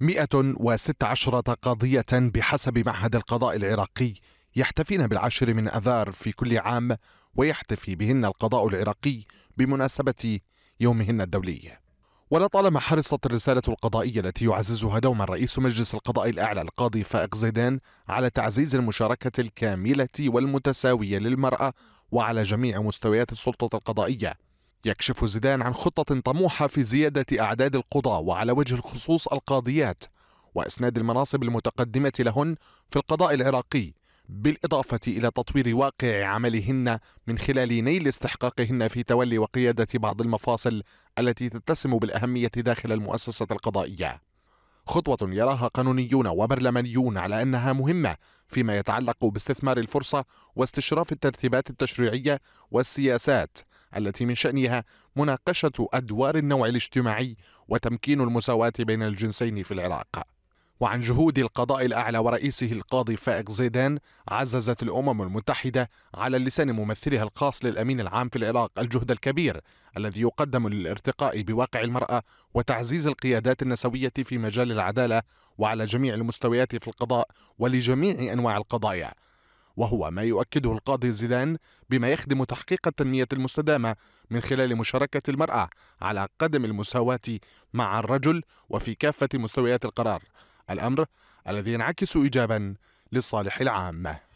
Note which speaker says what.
Speaker 1: 116 قضية بحسب معهد القضاء العراقي يحتفين بالعاشر من أذار في كل عام ويحتفي بهن القضاء العراقي بمناسبة يومهن الدولي ولطالما حرصت الرسالة القضائية التي يعززها دوما رئيس مجلس القضاء الأعلى القاضي فائق زيدان على تعزيز المشاركة الكاملة والمتساوية للمرأة وعلى جميع مستويات السلطة القضائية يكشف زيدان عن خطة طموحة في زيادة أعداد القضاة وعلى وجه الخصوص القاضيات وإسناد المناصب المتقدمة لهن في القضاء العراقي بالإضافة إلى تطوير واقع عملهن من خلال نيل استحقاقهن في تولي وقيادة بعض المفاصل التي تتسم بالأهمية داخل المؤسسة القضائية خطوة يراها قانونيون وبرلمانيون على أنها مهمة فيما يتعلق باستثمار الفرصة واستشراف الترتيبات التشريعية والسياسات التي من شأنها مناقشة أدوار النوع الاجتماعي وتمكين المساواة بين الجنسين في العراق وعن جهود القضاء الأعلى ورئيسه القاضي فائق زيدان عززت الأمم المتحدة على لسان ممثلها الخاص للأمين العام في العراق الجهد الكبير الذي يقدم للارتقاء بواقع المرأة وتعزيز القيادات النسوية في مجال العدالة وعلى جميع المستويات في القضاء ولجميع أنواع القضايا وهو ما يؤكده القاضي زيدان بما يخدم تحقيق التنمية المستدامة من خلال مشاركة المرأة على قدم المساواة مع الرجل وفي كافة مستويات القرار الأمر الذي ينعكس إيجابا للصالح العام